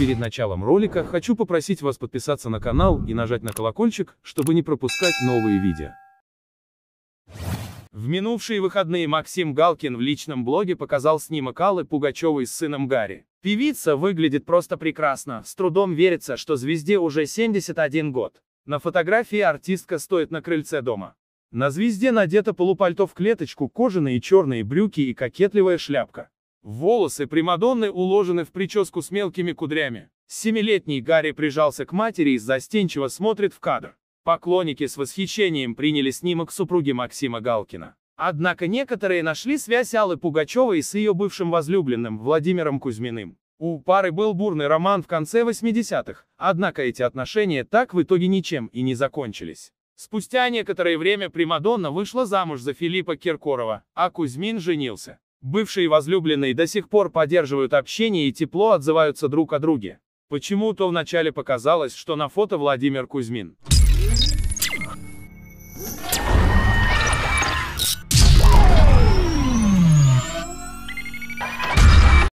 Перед началом ролика хочу попросить вас подписаться на канал и нажать на колокольчик, чтобы не пропускать новые видео. В минувшие выходные Максим Галкин в личном блоге показал снимок Аллы Пугачевой с сыном Гарри. Певица выглядит просто прекрасно, с трудом верится, что звезде уже 71 год. На фотографии артистка стоит на крыльце дома. На звезде надето полупальто в клеточку, кожаные черные брюки и кокетливая шляпка. Волосы Примадонны уложены в прическу с мелкими кудрями. Семилетний Гарри прижался к матери и застенчиво смотрит в кадр. Поклонники с восхищением приняли снимок супруги Максима Галкина. Однако некоторые нашли связь Аллы Пугачевой с ее бывшим возлюбленным Владимиром Кузьминым. У пары был бурный роман в конце 80-х, однако эти отношения так в итоге ничем и не закончились. Спустя некоторое время Примадонна вышла замуж за Филиппа Киркорова, а Кузьмин женился. Бывшие возлюбленные до сих пор поддерживают общение и тепло отзываются друг о друге. Почему-то вначале показалось, что на фото Владимир Кузьмин.